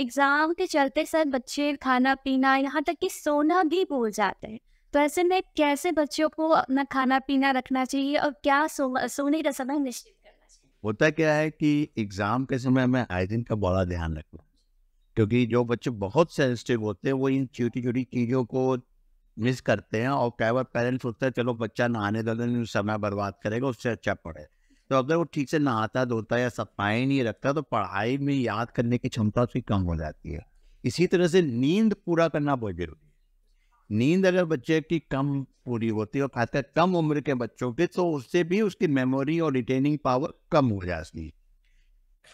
exam के चलते sir बच्चे खाना पीना यहाँ तक कि सोना भी भूल जाते हैं तो ऐसे में कैसे बच्चों को अपना खाना पीना रखना चाहिए और क्या सो, सोने का समय निश्चित करना चाहिए होता क्या है कि एग्जाम के समय में हाइजीन का बड़ा ध्यान रखना क्योंकि जो बच्चे बहुत सेंसिटिव होते हैं वो इन छोटी छोटी चीज़ों को मिस करते हैं और कई बार पेरेंट्स सोचते हैं चलो बच्चा नहाने धोने समय बर्बाद करेगा उससे अच्छा पढ़े तो अगर वो ठीक से नहाता धोता या सफाई नहीं रखता तो पढ़ाई में याद करने की क्षमता उसकी कम हो जाती है इसी तरह से नींद पूरा करना बहुत जरूरी है नींद अगर बच्चे की कम पूरी होती है और खासकर कम उम्र के बच्चों की तो उससे भी उसकी मेमोरी और रिटेनिंग पावर कम हो जाती है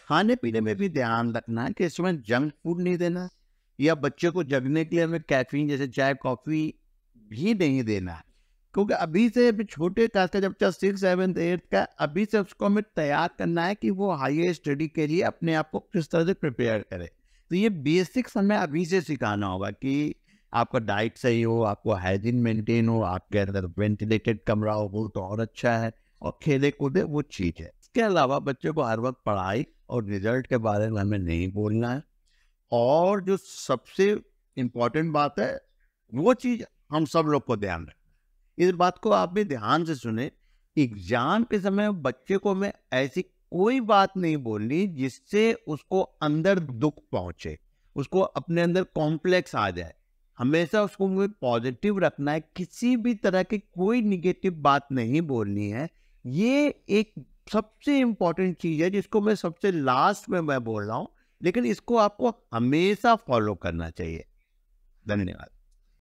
खाने पीने में भी ध्यान रखना है कि इसमें जंक फूड नहीं देना या बच्चे को जगने के लिए हमें कैफीन जैसे चाय कॉफ़ी भी नहीं देना क्योंकि अभी से अभी छोटे क्लास का जब चाहे सिक्स सेवन एट्थ का अभी से उसको हमें तैयार करना है कि वो हायर स्टडी के लिए अपने आप को किस तरह से प्रिपेयर करे तो ये बेसिक्स हमें अभी से सिखाना होगा कि आपका डाइट सही हो आपको हाइजीन मेंटेन हो आपके अंदर वेंटिलेटेड कमरा हो वो तो और अच्छा है और खेले कूदे वो चीज़ है इसके अलावा बच्चों को हर वक्त पढ़ाई और रिजल्ट के बारे में हमें नहीं बोलना है और जो सबसे इम्पोर्टेंट बात है वो चीज़ हम सब लोग को ध्यान रखें इस बात को आप भी ध्यान से सुने एग्जाम के समय बच्चे को मैं ऐसी कोई बात नहीं बोलनी जिससे उसको अंदर दुख पहुंचे उसको अपने अंदर कॉम्प्लेक्स आ जाए हमेशा उसको मुझे पॉजिटिव रखना है किसी भी तरह की कोई निगेटिव बात नहीं बोलनी है ये एक सबसे इम्पॉर्टेंट चीज़ है जिसको मैं सबसे लास्ट में मैं बोल रहा हूँ लेकिन इसको आपको हमेशा फॉलो करना चाहिए धन्यवाद